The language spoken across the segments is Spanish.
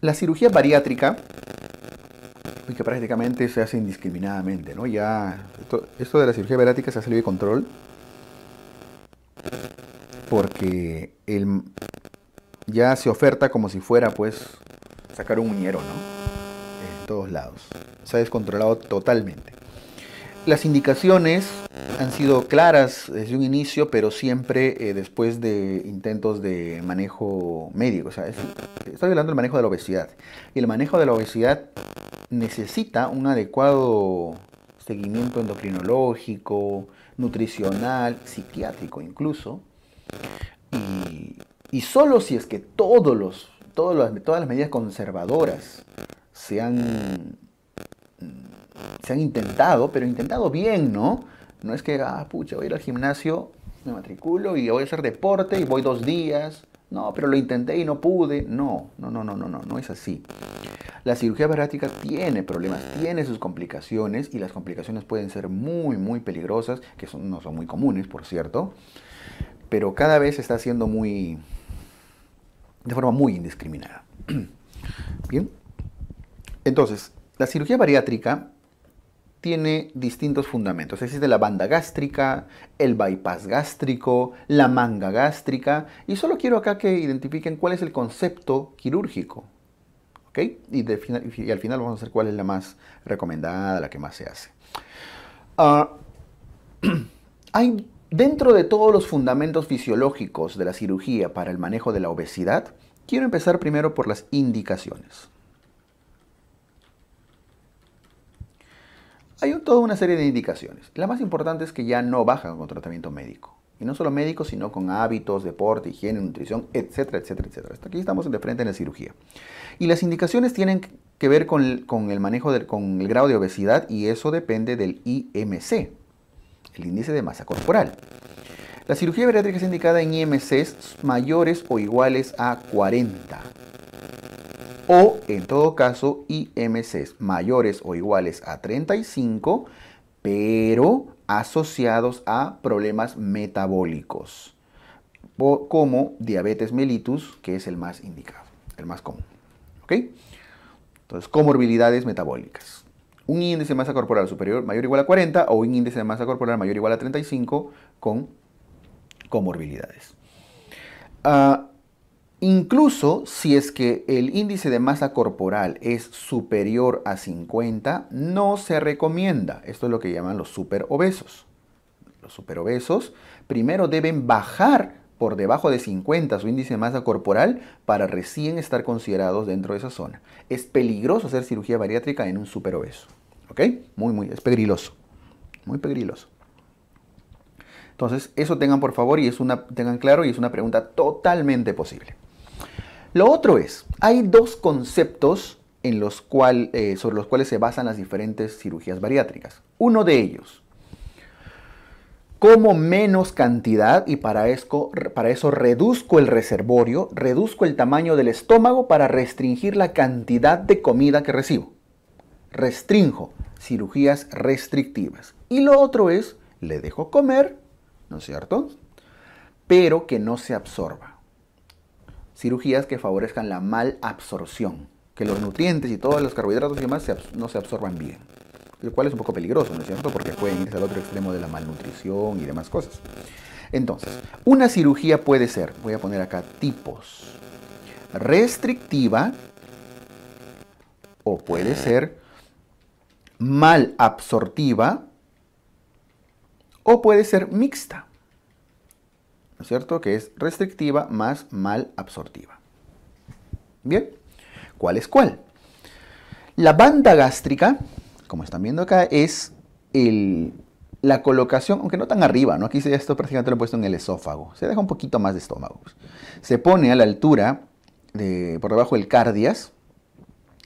La cirugía bariátrica, que prácticamente se hace indiscriminadamente, ¿no? Ya, esto, de la cirugía bariátrica se ha salido de control porque ya se oferta como si fuera, pues, sacar un muñero, ¿no? En todos lados. Se ha descontrolado totalmente. Las indicaciones han sido claras desde un inicio, pero siempre eh, después de intentos de manejo médico. O sea, estoy hablando del manejo de la obesidad. Y el manejo de la obesidad necesita un adecuado seguimiento endocrinológico, nutricional, psiquiátrico incluso. Y, solo si es que todos los, todas las medidas conservadoras se han se han intentado, pero intentado bien, ¿no? No es que, ah, pucha, voy ir al gimnasio, me matriculo y voy a hacer deporte y voy dos días. No, pero lo intenté y no pude. No, no, no, no, no, no, no es así. La cirugía bariátrica tiene problemas, tiene sus complicaciones y las complicaciones pueden ser muy, muy peligrosas, que no son muy comunes, por cierto, pero cada vez se está haciendo muy, de forma muy indiscriminada. Bien, entonces, la cirugía bariátrica tiene distintos fundamentos. Existe la banda gástrica, el bypass gástrico, la manga gástrica, y solo quiero acá que identifiquen cuál es el concepto quirúrgico. Y, al final vamos a ver cuál es la más recomendada, la que más se hace. Ah, hay dentro de todos los fundamentos fisiológicos de la cirugía para el manejo de la obesidad, quiero empezar primero por las indicaciones. Hay toda una serie de indicaciones. La más importante es que ya no bajan con tratamiento médico. Y no solo médico, sino con hábitos, deporte, higiene, nutrición, etcétera, etcétera, etcétera. Hasta aquí estamos de frente en la cirugía. Y las indicaciones tienen que ver con el, manejo, del, con el grado de obesidad y eso depende del IMC, el índice de masa corporal. La cirugía bariátrica es indicada en IMCs mayores o iguales a 40 o en todo caso IMCs mayores o iguales a 35, pero asociados a problemas metabólicos, como diabetes mellitus, que es el más indicado, el más común. ¿Ok? Entonces, comorbilidades metabólicas. Un índice de masa corporal superior mayor o igual a 40 o un índice de masa corporal mayor o igual a 35 con comorbilidades. Ah, Incluso si es que el índice de masa corporal es superior a 50, no se recomienda. Esto es lo que llaman los superobesos. Los superobesos primero deben bajar por debajo de 50 su índice de masa corporal para recién estar considerados dentro de esa zona. Es peligroso hacer cirugía bariátrica en un superobeso. ¿Ok? Muy, muy, es peligroso, Muy peligroso. Entonces, eso tengan por favor y es una, tengan claro y es una pregunta totalmente posible. Lo otro es, hay dos conceptos eh, sobre los cuales se basan las diferentes cirugías bariátricas. Uno de ellos, como menos cantidad y para para eso reduzco el reservorio, reduzco el tamaño del estómago para restringir la cantidad de comida que recibo. Restrinjo, cirugías restrictivas. Y lo otro es, le dejo comer, ¿no es cierto? Pero que no se absorba cirugías que favorezcan la malabsorción, que los nutrientes y todos los carbohidratos y demás no se absorban bien, lo cual es un poco peligroso, ¿no es cierto? Porque pueden irse al otro extremo de la malnutrición y demás cosas. Entonces, una cirugía puede ser, voy a poner acá tipos, restrictiva o puede ser mal malabsortiva o puede ser mixta cierto? Que es restrictiva más mal absortiva. Bien, ¿cuál es cuál? La banda gástrica, como están viendo acá, es la colocación, aunque no tan arriba, ¿no? Aquí esto prácticamente lo he puesto en el esófago. Se deja un poquito más de estómago. Se pone a la altura, de, por debajo del cardias,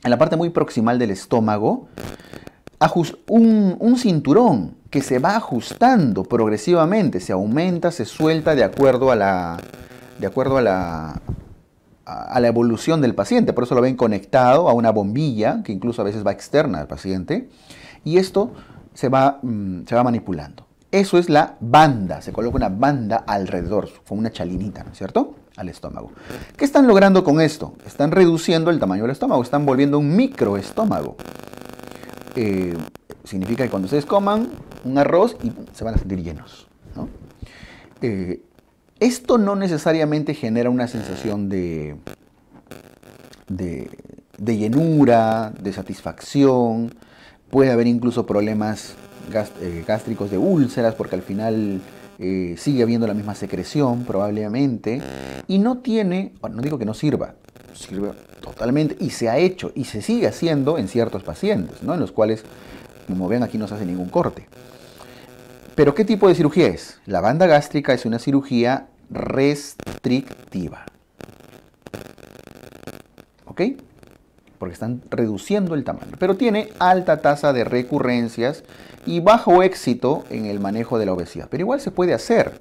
en la parte muy proximal del estómago, un, un cinturón que se va ajustando progresivamente, se aumenta, se suelta de acuerdo a la, de acuerdo a la, a la evolución del paciente. Por eso lo ven conectado a una bombilla que incluso a veces va externa al paciente. Y esto se va, mm, se va manipulando. Eso es la banda, se coloca una banda alrededor, con una chalinita, ¿no es cierto? Al estómago. ¿Qué están logrando con esto? Están reduciendo el tamaño del estómago, están volviendo un microestómago. Eh, significa que cuando ustedes coman un arroz y se van a sentir llenos. Eh, esto no necesariamente genera una sensación de, de, llenura, de satisfacción. Puede haber incluso problemas eh, gástricos de úlceras porque al final eh, sigue habiendo la misma secreción probablemente. Y no tiene, no digo que no sirva, sirve totalmente y se ha hecho y se sigue haciendo en ciertos pacientes, ¿no? en los cuales como ven, aquí no se hace ningún corte. Pero ¿qué tipo de cirugía es? La banda gástrica es una cirugía restrictiva. ¿Ok? Porque están reduciendo el tamaño. Pero tiene alta tasa de recurrencias y bajo éxito en el manejo de la obesidad. Pero igual se puede hacer.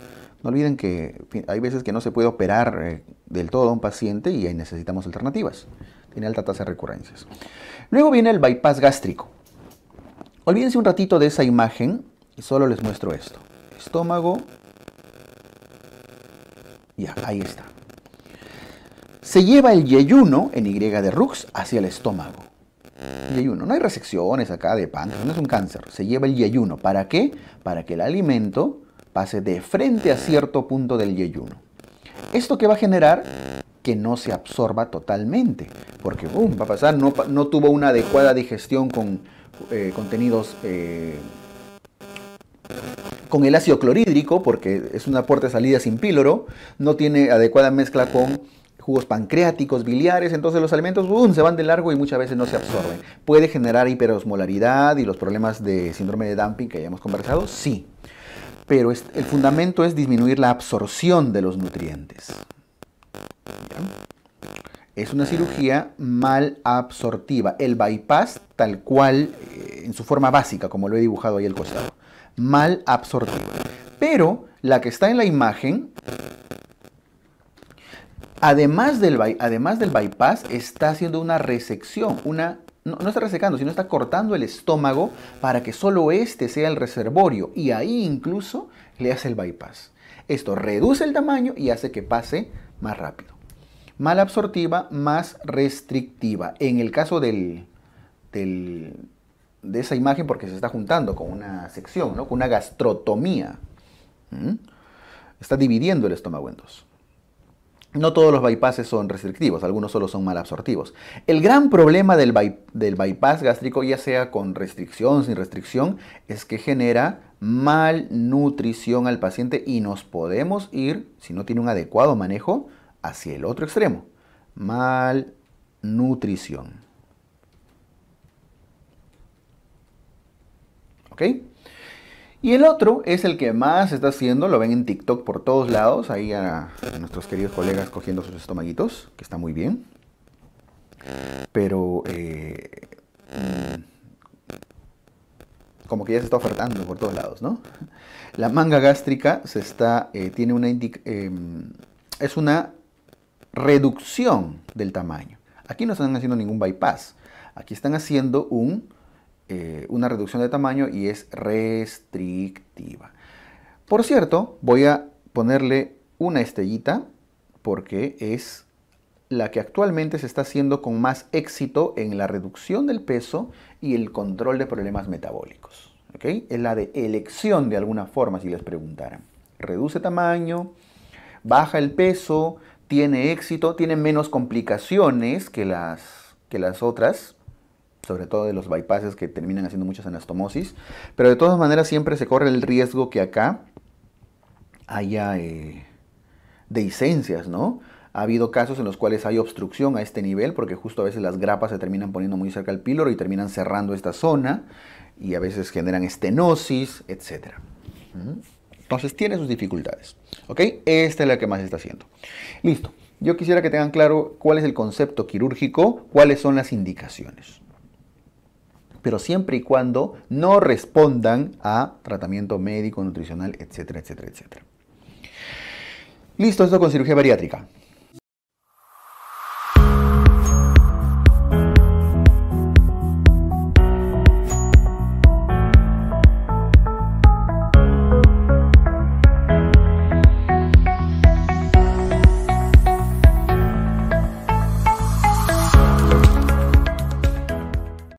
No olviden que hay veces que no se puede operar eh, del todo a un paciente y ahí necesitamos alternativas. Tiene alta tasa de recurrencias. Luego viene el bypass gástrico. Olvídense un ratito de esa imagen y solo les muestro esto. Estómago. Ya, ahí está. Se lleva el yeyuno, en Y de Rux, hacia el estómago. Yeyuno. No hay resecciones acá de páncreas, no es un cáncer. Se lleva el yeyuno. ¿Para qué? Para que el alimento pase de frente a cierto punto del yeyuno. Esto que va a generar que no se absorba totalmente, porque boom, va a pasar, no tuvo una adecuada digestión con, eh, contenidos eh, con el ácido clorhídrico, porque es una puerta de salida sin píloro, no tiene adecuada mezcla con jugos pancreáticos, biliares, entonces los alimentos se van de largo y muchas veces no se absorben. ¿Puede generar hiperosmolaridad y los problemas de síndrome de dumping que hayamos conversado? Sí, pero el fundamento es disminuir la absorción de los nutrientes es una ah. cirugía mal absortiva. El bypass tal cual, eh, en su forma básica, como lo he dibujado ahí al costado. Mal absortiva. Pero la que está en la imagen, además del, bypass, está haciendo una resección, una... No, no está resecando, sino está cortando el estómago para que solo este sea el reservorio y ahí incluso le hace el bypass. Esto reduce el tamaño y hace que pase más rápido malabsortiva más restrictiva. En el caso de esa imagen, porque se está juntando con una sección, con una gastrotomía, está dividiendo el estómago en dos. No todos los bypasses son restrictivos, algunos solo son malabsortivos. El gran problema del, bypass gástrico, ya sea con restricción, sin restricción, es que genera malnutrición al paciente y nos podemos ir, si no tiene un adecuado manejo, hacia el otro extremo. Malnutrición. ¿Ok? Y el otro es el que más se está haciendo, lo ven en TikTok por todos lados, ahí a, nuestros queridos colegas cogiendo sus estomaguitos, que está muy bien. Pero eh, mm, como que ya se está ofertando por todos lados, ¿no? La manga gástrica se está, eh, tiene una eh, es una reducción del tamaño. Aquí no están haciendo ningún bypass, aquí están haciendo eh, una reducción de tamaño y es restrictiva. Por cierto, voy a ponerle una estrellita porque es la que actualmente se está haciendo con más éxito en la reducción del peso y el control de problemas metabólicos. ¿okay? Es la de elección de alguna forma si les preguntaran. Reduce tamaño, baja el peso, tiene éxito, tiene menos complicaciones que las, que las otras, sobre todo de los bypasses que terminan haciendo muchas anastomosis, pero de todas maneras siempre se corre el riesgo que acá haya eh, ¿no? Ha habido casos en los cuales hay obstrucción a este nivel, porque justo a veces las grapas se terminan poniendo muy cerca al píloro y terminan cerrando esta zona, y a veces generan estenosis, etc. Entonces tiene sus dificultades. ¿Ok? Esta es la que más está haciendo. Listo. Yo quisiera que tengan claro cuál es el concepto quirúrgico, cuáles son las indicaciones. Pero siempre y cuando no respondan a tratamiento médico, nutricional, etcétera, etcétera, etcétera. Listo, esto con cirugía bariátrica.